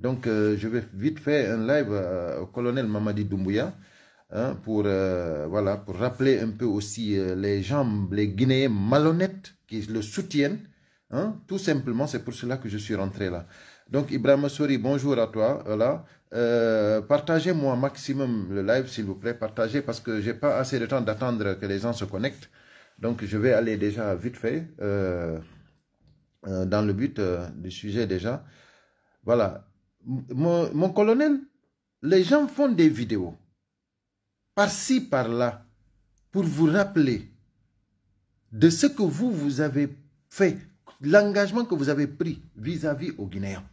Donc, euh, je vais vite faire un live euh, au colonel Mamadi Doumbouya hein, pour, euh, voilà, pour rappeler un peu aussi les gens, les Guinéens malhonnêtes qui le soutiennent. Hein. tout simplement, c'est pour cela que je suis rentré là. Donc, Ibrahim Sori, bonjour à toi. Voilà. Partagez-moi maximum le live, s'il vous plaît. Partagez parce que je n'ai pas assez de temps d'attendre que les gens se connectent. Donc, je vais aller déjà vite fait dans le but du sujet déjà. Voilà, mon, colonel, les gens font des vidéos par-ci, par-là, pour vous rappeler de ce que vous, vous avez fait, l'engagement que vous avez pris vis-à-vis -vis aux Guinéens.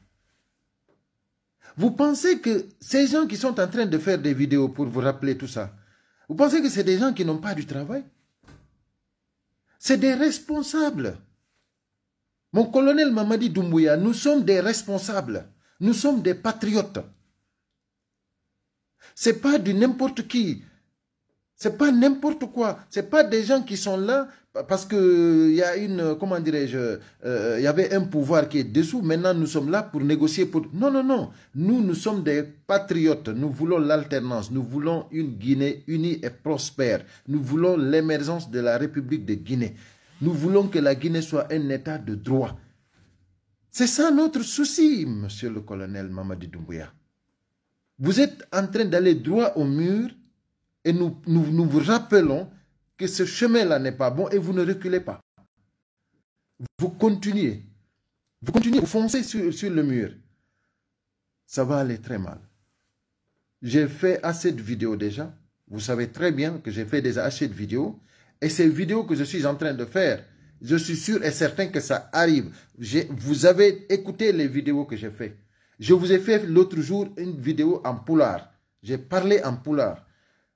Vous pensez que ces gens qui sont en train de faire des vidéos pour vous rappeler tout ça, vous pensez que c'est des gens qui n'ont pas du travail C'est des responsables. Mon colonel Mamadi Doumbouya, nous sommes des responsables. Nous sommes des patriotes. Ce n'est pas du n'importe qui. Ce n'est pas n'importe quoi. Ce n'est pas des gens qui sont là parce que il euh, y a une euh, comment dirais-je, il euh, y avait un pouvoir qui est dessous. Maintenant, nous sommes là pour négocier. Pour non, non, non. Nous, nous sommes des patriotes. Nous voulons l'alternance. Nous voulons une Guinée unie et prospère. Nous voulons l'émergence de la République de Guinée. Nous voulons que la Guinée soit un État de droit. C'est ça notre souci, monsieur le colonel Mamadi Doumbouya. Vous êtes en train d'aller droit au mur et nous, nous, vous rappelons que ce chemin-là n'est pas bon et vous ne reculez pas. Vous continuez. Vous continuez, vous foncez sur, sur le mur. Ça va aller très mal. J'ai fait assez de vidéos déjà. Vous savez très bien que j'ai fait des assez de vidéos. Et ces vidéos que je suis en train de faire, je suis sûr et certain que ça arrive. Vous avez écouté les vidéos que j'ai faites. Je vous ai fait l'autre jour une vidéo en poulard. J'ai parlé en poulard.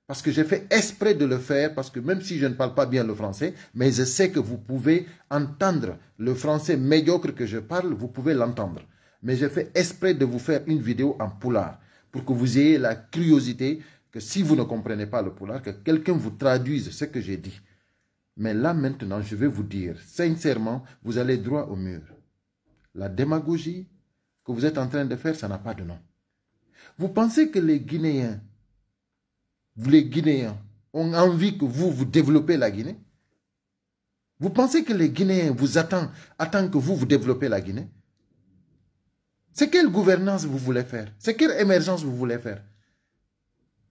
Parce que j'ai fait exprès de le faire, parce que même si je ne parle pas bien le français, mais je sais que vous pouvez entendre le français médiocre que je parle, vous pouvez l'entendre. Mais j'ai fait exprès de vous faire une vidéo en poulard, pour que vous ayez la curiosité que si vous ne comprenez pas le poulard, que quelqu'un vous traduise ce que j'ai dit. Mais là maintenant, je vais vous dire, sincèrement, vous allez droit au mur. La démagogie que vous êtes en train de faire, ça n'a pas de nom. Vous pensez que les Guinéens, les Guinéens, ont envie que vous, vous développez la Guinée Vous pensez que les Guinéens vous attendent, attendent que vous, vous développez la Guinée C'est quelle gouvernance vous voulez faire C'est quelle émergence vous voulez faire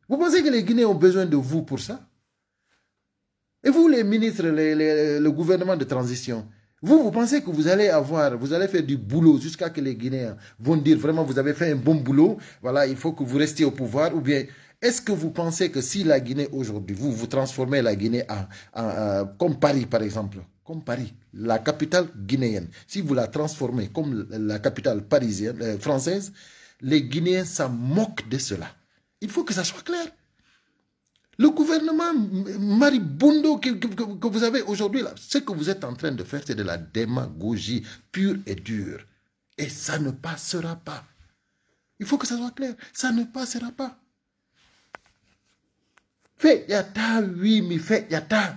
Vous pensez que les Guinéens ont besoin de vous pour ça et vous, les ministres, le gouvernement de transition, vous, vous pensez que vous allez avoir, vous allez faire du boulot jusqu'à que les Guinéens vont dire vraiment vous avez fait un bon boulot, voilà, il faut que vous restiez au pouvoir, ou bien est-ce que vous pensez que si la Guinée aujourd'hui, vous, vous transformez la Guinée en, comme Paris par exemple, comme Paris, la capitale guinéenne, si vous la transformez comme la capitale parisienne, euh, française, les Guinéens s'en moquent de cela. Il faut que ça soit clair. Le gouvernement Maribundo que, que, vous avez aujourd'hui, ce que vous êtes en train de faire, c'est de la démagogie pure et dure. Et ça ne passera pas. Il faut que ça soit clair. Ça ne passera pas. Fait yata, oui, mais fait a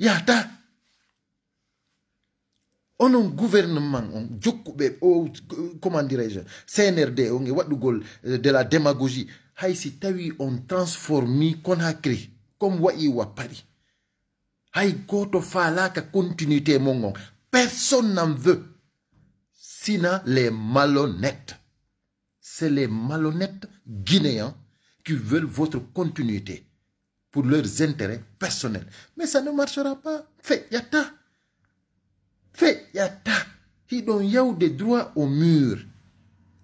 Yata. On a un gouvernement, on, oh, comment dirais-je, CNRD, on de la démagogie si tawi on transformi kon créé comme wa'i pari hay goto falaka continuité mon personne n'en veut Sinon, les malhonnêtes c'est les malhonnêtes guinéens qui veulent votre continuité pour leurs intérêts personnels mais ça ne marchera pas fait yata fait yata eu des droits au mur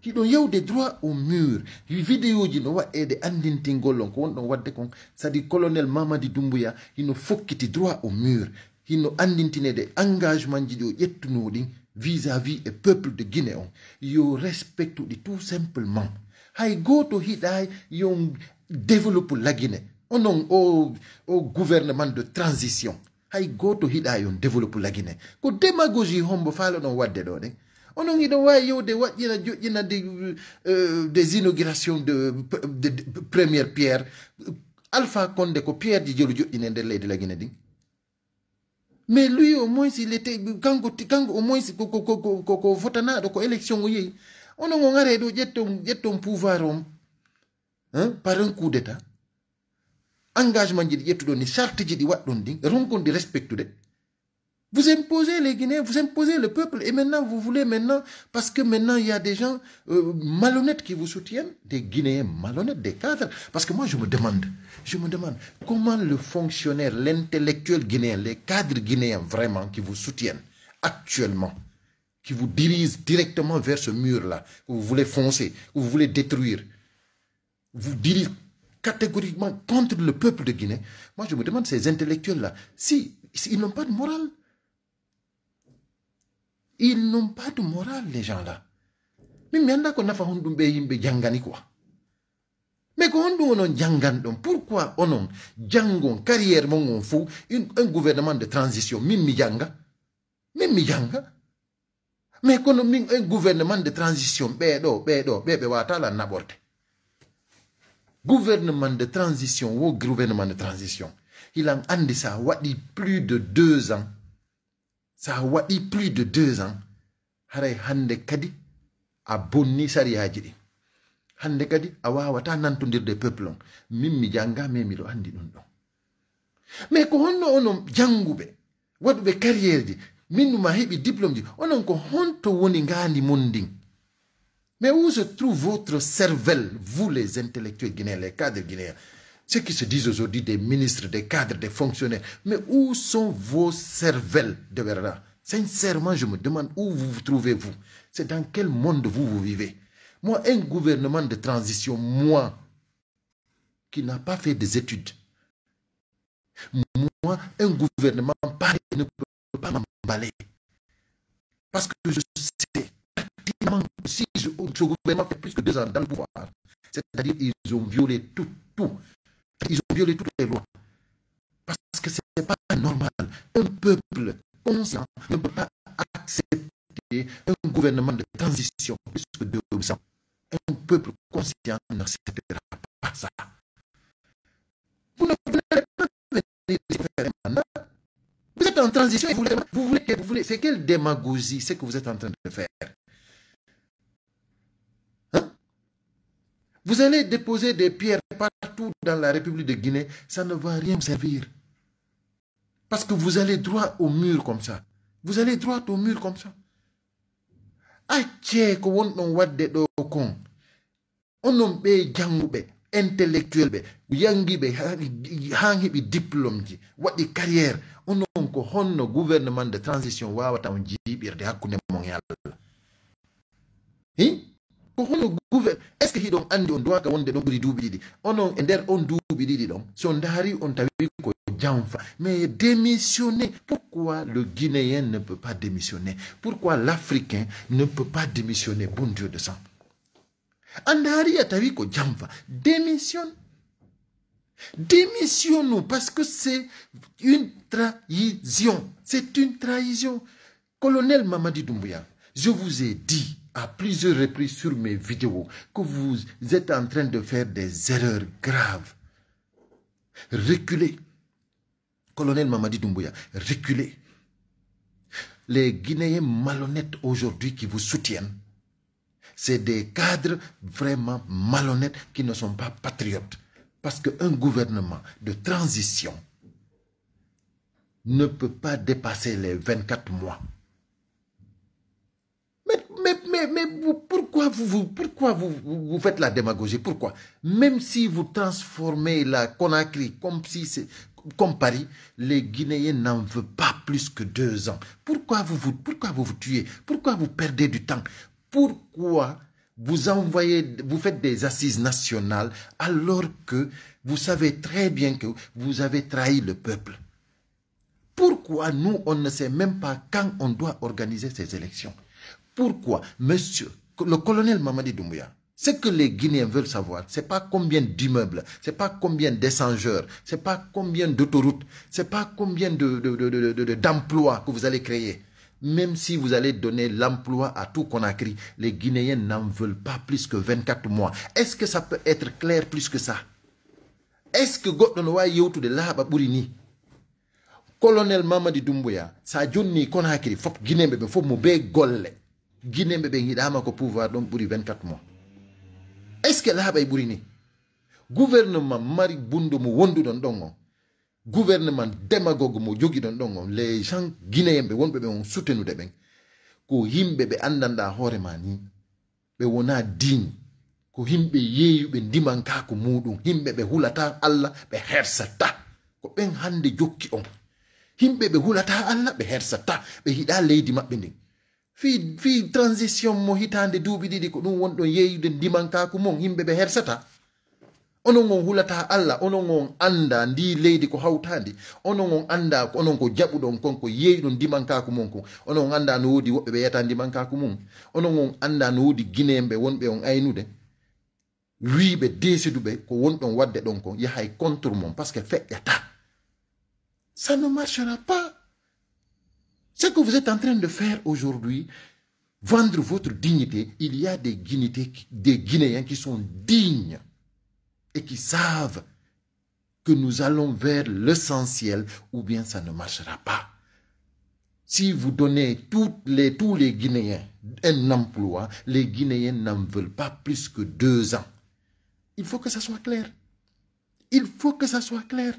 eu yewde droit au mur vidéo ji no waɗede andintingol on ko wonɗon wadde kon sadi colonel mamadi dumbuya hino fokkiti droit au mur hino andintinede engagement ji ɗi o ƴettuno ɗin vis à vis e peuple de guinée on yo respecte tout simplement hay goto hiɗay yo développe la guinée onon o au gouvernement de transition hay goto hiɗa yo développe la guinée ko démagogie hombo faala ɗon wadde ɗo ɗen on a eu des inaugurations de, de, de première pierre. Alpha Condé, Pierre di il est de la Guinée. mais lui au moins il était kanko kango au moins ko ko ko ko ko votanaɗo ko élection o yeehi ono ngo ngare do ƴetton ƴetton pouvoir hein, par un coup d'état engagement ji ɗi ni charte ji ɗi waɗɗon ɗin ronkonɗi respectude vous imposez les Guinéens, vous imposez le peuple, et maintenant vous voulez maintenant, parce que maintenant il y a des gens euh, malhonnêtes qui vous soutiennent, des Guinéens malhonnêtes, des cadres. Parce que moi je me demande, je me demande comment le fonctionnaire, l'intellectuel guinéen, les cadres guinéens vraiment qui vous soutiennent actuellement, qui vous dirigent directement vers ce mur-là, où vous voulez foncer, où vous voulez détruire, vous dirigent catégoriquement contre le peuple de Guinée. Moi je me demande ces intellectuels-là, s'ils si ils n'ont pas de morale ils n'ont pas de morale les gens là min mi annda a nafa hon ɗum ɓe yimɓe janngani quoi mais quand on onon janngan ɗon pourquoi onon janngon carrière, mon on fou un gouvernement de transition min mi jannga min mi jannga mais kono min un gouvernement de transition ɓeeɗo ɓeeɗo ɓe ɓe la naɓorde gouvernement de transition ou gouvernement de transition il a so a waɗi plus de deux ans so a waɗi plus de deux ans haray hande kadi a bonni sariyaji ɗin hande kadi a wawata nantodirde peuple on min mi janga mais miɗo andi ɗum ɗon mais ko honno onon janguɓe waɗuɓe carriére ji min ɗuma heɓi diplôme ji onon ko honto woni ngandi mon mais où se trouve votre cervelle vous les intellectuels guinéens les cadres guinéens ceux qui se disent aujourd'hui des ministres, des cadres, des fonctionnaires, mais où sont vos cervelles de Bernard Sincèrement, je me demande où vous vous trouvez, vous. C'est dans quel monde vous, vous vivez. Moi, un gouvernement de transition, moi, qui n'a pas fait des études, moi, un gouvernement pareil ne peut pas m'emballer. Parce que je sais pratiquement, si ce gouvernement fait plus que deux ans dans le pouvoir, c'est-à-dire qu'ils ont violé tout, tout, ils ont violé toutes les lois. Parce que ce n'est pas normal. Un peuple conscient ne peut pas accepter un gouvernement de transition plus que 200. Un peuple conscient n'acceptera pas ça. Vous ne voulez pas venir faire un Vous êtes en transition et vous voulez, vous voulez, vous voulez c'est quelle démagogie c'est que vous êtes en train de faire. Vous allez déposer des pierres partout dans la République de Guinée, ça ne va rien servir. Parce que vous allez droit au mur comme ça. Vous allez droit au mur comme ça. acce ko wonɗon On ɗo kon onon ɓe janguɓe intellectuel yangi yangiɓe han heɓi diplôme ji On carriére onon ko le gouvernement de transition wawata on jiiɓirde hakkunde mon e allah on e on mais démissionner pourquoi le guinéen ne peut pas démissionner pourquoi l'africain ne peut pas démissionner bon dieu de sang démission démissionne nous parce que c'est une trahison c'est une trahison colonel mamadi doumbouya je vous ai dit à plusieurs reprises sur mes vidéos que vous êtes en train de faire des erreurs graves. Reculez. Colonel Mamadi Doumbouya, reculez. Les Guinéens malhonnêtes aujourd'hui qui vous soutiennent, c'est des cadres vraiment malhonnêtes qui ne sont pas patriotes. Parce qu'un gouvernement de transition ne peut pas dépasser les 24 mois. Mais, pourquoi, vous, pourquoi vous, vous, faites la démagogie Pourquoi Même si vous transformez la Conakry comme, si comme Paris, les Guinéens n'en veulent pas plus que deux ans. Pourquoi vous vous, pourquoi vous, vous tuez Pourquoi vous perdez du temps Pourquoi vous envoyez, vous faites des assises nationales alors que vous savez très bien que vous avez trahi le peuple. Pourquoi nous, on ne sait même pas quand on doit organiser ces élections pourquoi Monsieur, le colonel Mamadi Doumbouya, ce que les Guinéens veulent savoir, c'est pas combien d'immeubles, c'est pas combien d'échangeurs, c'est pas combien d'autoroutes, c'est pas combien d'emplois de, que vous allez créer. Même si vous allez donner l'emploi à tout Conakry, les Guinéens n'en veulent pas plus que 24 mois. Est-ce que ça peut être clair plus que ça Est-ce que Colonel Mamadi Doumbouya, ça a Conakry, faut Guinée, faut guinneɓe ɓe yiɗama ko pouvoir ɗon ɓuuri 24 mois est ce que laaɓay ɓuuri ni gouvernement mari bundu mo wonduɗon ɗon on gouvernement démagogue mo jogui ɗon ɗon on les gens guinéen ɓe wonɓe ɓe on soutenude ɓen ko yimɓe ɓe andanɗa hoorema ni ɓe wona digne ko yimɓe yeeyuɓe ndimanka ko muɗum yimɓe ɓe hulata allah ɓe hersata ko ɓen hande jokki on yimɓe ɓe hulata allah ɓe hersata ɓe yiɗa leydi maɓɓe ndin fi fi transition mo hitande duuɓi ɗiɗi ko ɗum wonɗon yeeyude ndimankaku mon yimɓe ɓe hersata onon on hulata allah onon on anda ndi leydi ko hawtandi onon on anda onon ko jaɓuɗon kon ko yeeyɗo ndimankaku mon kon onon on anda no woodi woɓɓe ɓe yiyata ndimankaku mum onon on anda no woodi guinemɓe wonɓe on aynude wiɓe desiduɓe ko wonɗon wadde ɗon kon yahay contre mon par ce que feƴƴata ça ne marchera pas Ce que vous êtes en train de faire aujourd'hui, vendre votre dignité, il y a des, Guinéens qui sont dignes et qui savent que nous allons vers l'essentiel ou bien ça ne marchera pas. Si vous donnez toutes les, tous les Guinéens un emploi, les Guinéens n'en veulent pas plus que deux ans. Il faut que ça soit clair. Il faut que ça soit clair.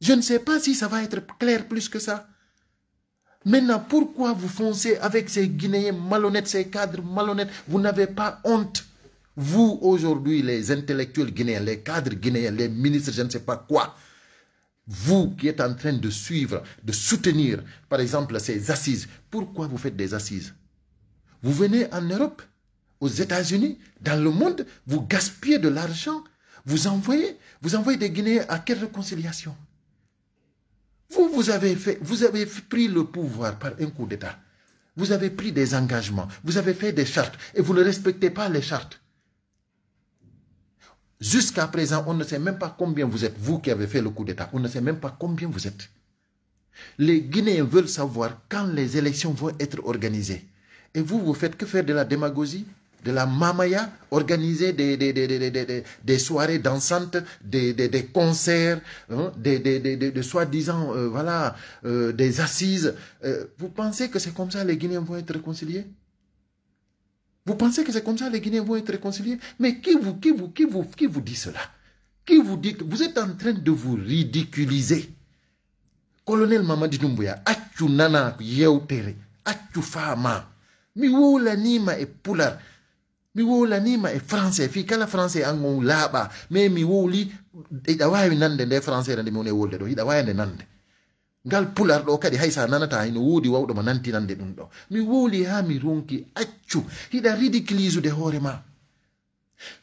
Je ne sais pas si ça va être clair plus que ça. Maintenant, pourquoi vous foncez avec ces Guinéens malhonnêtes, ces cadres malhonnêtes Vous n'avez pas honte. Vous, aujourd'hui, les intellectuels guinéens, les cadres guinéens, les ministres, je ne sais pas quoi, vous qui êtes en train de suivre, de soutenir, par exemple, ces assises, pourquoi vous faites des assises Vous venez en Europe, aux États-Unis, dans le monde, vous gaspillez de l'argent, vous envoyez, vous envoyez des Guinéens à quelle réconciliation vous, vous avez, fait, vous avez pris le pouvoir par un coup d'État. Vous avez pris des engagements. Vous avez fait des chartes. Et vous ne respectez pas les chartes. Jusqu'à présent, on ne sait même pas combien vous êtes, vous qui avez fait le coup d'État. On ne sait même pas combien vous êtes. Les Guinéens veulent savoir quand les élections vont être organisées. Et vous, vous faites que faire de la démagogie de la mamaya, organiser des, des, soirées dansantes, des, concerts, hein, des, de soi-disant euh, voilà, euh, des assises. Euh, vous pensez que c'est comme ça les Guinéens vont être réconciliés Vous pensez que c'est comme ça les Guinéens vont être réconciliés Mais qui vous, qui vous, qui vous, qui vous dit cela Qui vous dit vous êtes en train de vous ridiculiser Colonel Mamadi Doumbouya, Achu Nana Yeutere, Achu Fama, Nima et Poular. mi wowlanima e français fi kala français anon laaɓa mais mi wowli iɗa wawi nande nde français re nde mi woni e wolde ɗo iɗa wawide nande ngal pular ɗo kadi hay sa nanata ino woodi wawɗo ma nanti nande ɗum ɗo mi wowli ha mi ronki accu hiɗa ridiclisude hoore ma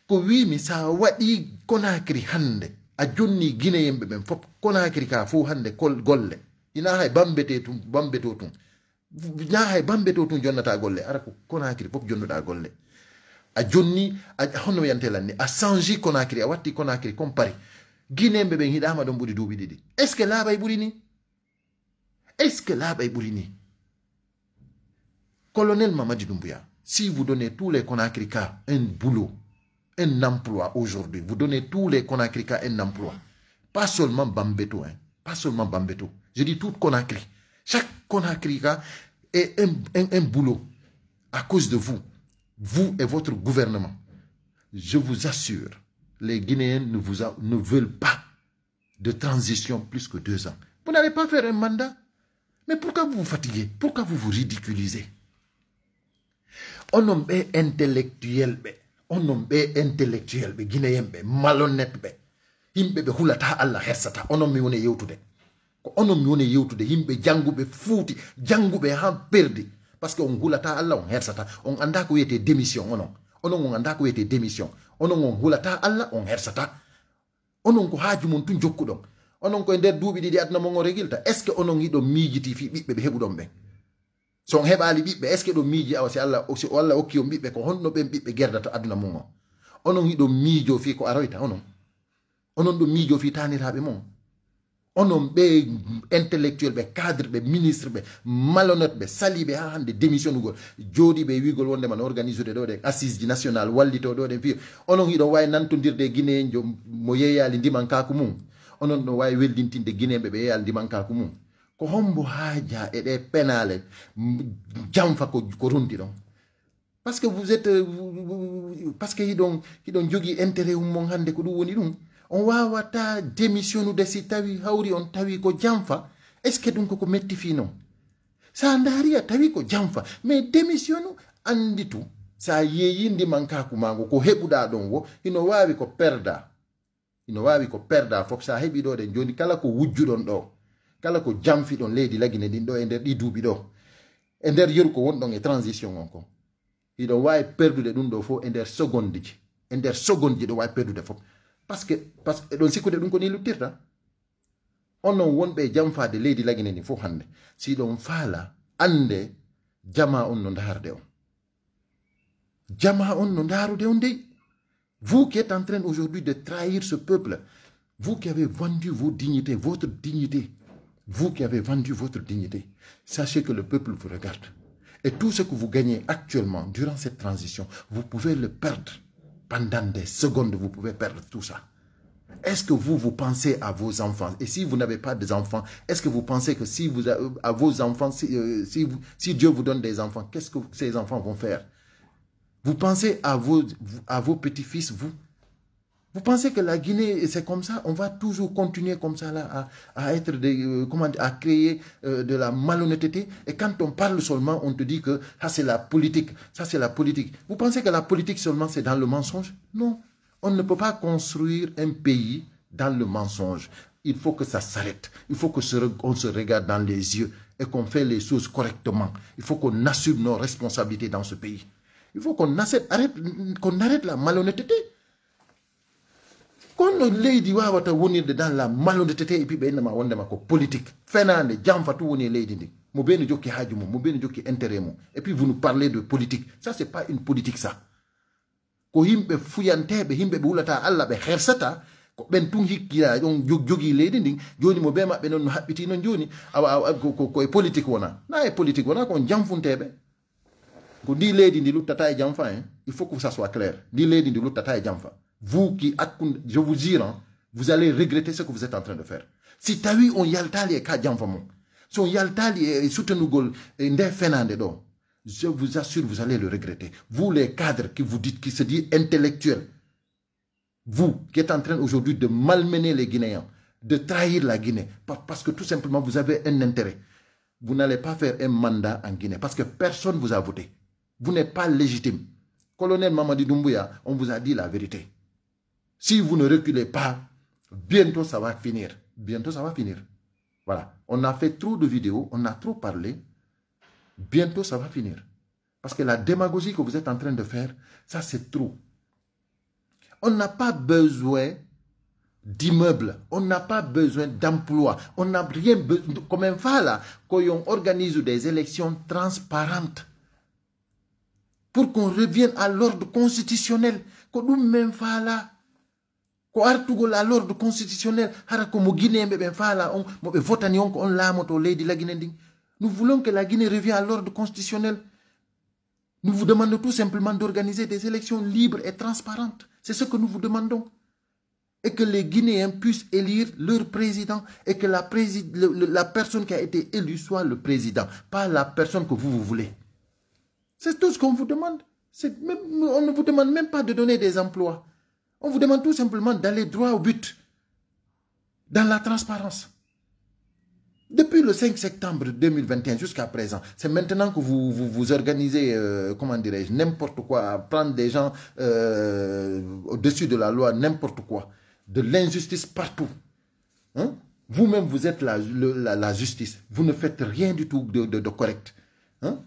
ko wimi sa waɗi konakiri hande a jonni guine yimɓe ɓen fof konakiri ka fo hande golle inaha e bambete tum bambeto tum naha e bambeto tum jonnata golle ara ko konakiri fof jonnuɗa golle a Johnny, à Sanji à a changi conacry a watti comme Paris, guinée ɓen hiɗama ɗon ɓuuri est ce que là, il est ce que là, Bay colonel mamadi dumbuya si vous donnez tous les Konakrika un boulot un emploi aujourd'hui vous donnez tous les Conakrika un emploi pas seulement bambeto hein, pas seulement bambeto je dis tout Konakri. chaque Konakrika est un boulot à cause de vous vous et votre gouvernement, je vous assure, les Guinéens ne, vous ne veulent pas de transition plus que deux ans. Vous n'allez pas faire un mandat. Mais pourquoi vous vous fatiguez Pourquoi vous vous ridiculisez On homme est intellectuel, on homme est intellectuel, Guinéen, malhonnête, himɓe ɓe hulata allah hessata onon mi woni yewtude ko ils mi yewtude yimɓe ils fuuti janguɓe ha perdi par ce que on hulata allah on hersata on anda ko wiyete démission onon onon on anda ko wiyete démission onon on hulata allah on hersata onon ko haaju mon tun jokkuɗon onon koye nder duuɓi ɗiɗi adna mon o regilta est ce que onon yiɗo miijiti fi ɓiɓɓe ɓe heɓuɗon ɓen so on heɓali ɓiɓɓe est ce que ɗo miiji awa si allahallah hokki on ɓiɓɓe ko honno ɓen ɓiɓɓe gerdata aduna mum o onon yiɗo miijo fi ko aroyta onon onon ɗo miijo fi taniraɓe mum onon ɓe intellectuel be cadre be ministre be malhonnête ɓe saliɓe ha hande démission ugol jooɗiɓe wigol wondema man organisede de l'ordre, assise ji national wallito ɗo ɗen fiyo onon hiɗon wawi nantodirde e guine en jo mo yeyali ndimankaku mum onon ɗon wawi weldintinde be, ɓe yeyali ndimankaku mum ko hombo haja, e ɗe penale janfa ko rundi ɗon Parce que vous êtes que, ce que hiɗon don, jogui intérêt ummon hande ko ɗum woni ɗum on wawata démission nude si tawi hawri on tawi ko janfa est ce que ɗum koko metti fi noon sa daariya tawi ko janfa mais démissionu anditu sa yeyindi mankaku mago ko heɓuɗa ɗon wo ino wawi ko perda ino wawi ko perda fof sa heɓi ɗo ɗen joni kala ko wujjuɗon ɗo kala ko jamfi ɗon leydi lagine ɗin ɗo e nder ɗi duuɓi ɗo e nder yeru ko wonɗon e transition on ko iɗon wawi perdude ɗum ɗo fo e nder seconde ji e nder seconde ji ɗo wawi perdude fof Parce que... Parce que... On sikkude ɗum ko ni luttirta non wonɓe jamfaade leydi lagine ndi fof hannde si ɗon faala ande, jama on no ndaarde on jama on no ndaarude on de vous qui êtes en train aujourd'hui de trahir ce peuple vous qui avez vendu vos dignités votre dignité vous qui avez vendu votre dignité sachez que le peuple vous regarde et tout ce que vous gagnez actuellement durant cette transition vous pouvez le perdre pendant des secondes, vous pouvez perdre tout ça. Est-ce que vous, vous pensez à vos enfants Et si vous n'avez pas d'enfants, est-ce que vous pensez que si vous, euh, à vos enfants, euh, si, Dieu vous donne des enfants, qu'est-ce que ces enfants vont faire Vous pensez à vos, à vos petits-fils, vous vous pensez que la Guinée, c'est comme ça On va toujours continuer comme ça là, à, à être euh, à créer euh, de la malhonnêteté. Et quand on parle seulement, on te dit que ça c'est la politique, ça c'est la politique. Vous pensez que la politique seulement c'est dans le mensonge Non. On ne peut pas construire un pays dans le mensonge. Il faut que ça s'arrête. Il faut que se, se regarde dans les yeux et qu'on fait les choses correctement. Il faut qu'on assume nos responsabilités dans ce pays. Il faut qu'on arrête, qu'on arrête la malhonnêteté. kono leydi wawata wonirde dan la malhonnêteté tete e piɓe innama wondema ko politique fenande janfa tu woni e leydi ndi mo ɓeni jokki haaju mum mo ɓeni jokki intérêt mum et puis vous nous parlez de politique ça c'est pas une politique ça ko yimɓe fuyanteɓe yimɓe ɓe wulata allah ɓe hersata ko ɓen tun hikkira on jogi leydi ndin joni mo ɓe maɓɓe non no haɓɓiti noon joni koe politique wona na e politique wona kon janfunteɓe ko ndi leydi ndi luttata e janfa en il faut que ça soit clair ndi leydi ndi luttata e janfa vous qui je vous jure, hein, vous allez regretter ce que vous êtes en train de faire. Si tawi on yalta les si on Yalta les soutenugol e je vous assure, vous allez le regretter. Vous les cadres qui vous dites, qui se dit intellectuels, vous qui êtes en train aujourd'hui de malmener les Guinéens, de trahir la Guinée, parce que tout simplement vous avez un intérêt. Vous n'allez pas faire un mandat en Guinée, parce que personne vous a voté. Vous n'êtes pas légitime. Colonel Mamadi Doumbouya, on vous a dit la vérité. Si vous ne reculez pas, bientôt ça va finir. Bientôt ça va finir. Voilà. On a fait trop de vidéos, on a trop parlé. Bientôt ça va finir. Parce que la démagogie que vous êtes en train de faire, ça c'est trop. On n'a pas besoin d'immeubles, on n'a pas besoin d'emplois, on n'a rien besoin. Comme un va là, qu'on organise des élections transparentes pour qu'on revienne à l'ordre constitutionnel, que nous même là, à constitutionnel hara on nous voulons que la guinée revienne à l'ordre constitutionnel nous vous demandons tout simplement d'organiser des élections libres et transparentes c'est ce que nous vous demandons et que les guinéens puissent élire leur président et que la, personne qui a été élue soit le président pas la personne que vous, vous voulez c'est tout ce qu'on vous demande on ne vous demande même pas de donner des emplois on vous demande tout simplement d'aller droit au but, dans la transparence. Depuis le 5 septembre 2021 jusqu'à présent, c'est maintenant que vous vous, organisez, euh, comment dirais-je, n'importe quoi, prendre des gens euh, au-dessus de la loi, n'importe quoi, de l'injustice partout. Hein? Vous-même, vous êtes la, justice. Vous ne faites rien du tout de, correct. Hein?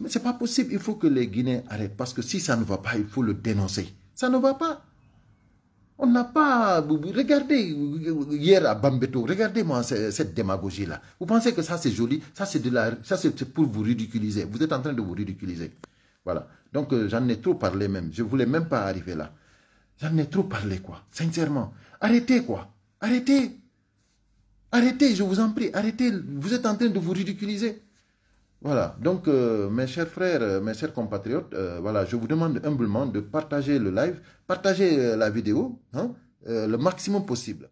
Mais ce n'est pas possible. Il faut que les Guinéens arrêtent. Parce que si ça ne va pas, il faut le dénoncer. Ça ne va pas. On n'a pas... Regardez, hier à Bambeto, regardez-moi cette démagogie-là. Vous pensez que ça c'est joli, ça c'est de la... Ça c'est pour vous ridiculiser. Vous êtes en train de vous ridiculiser. Voilà. Donc euh, j'en ai trop parlé même. Je voulais même pas arriver là. J'en ai trop parlé quoi. Sincèrement. Arrêtez quoi. Arrêtez. Arrêtez, je vous en prie. Arrêtez. Vous êtes en train de vous ridiculiser. Voilà, donc euh, mes chers frères, euh, mes chers compatriotes, euh, voilà, je vous demande humblement de partager le live, partager la vidéo hein, le maximum possible.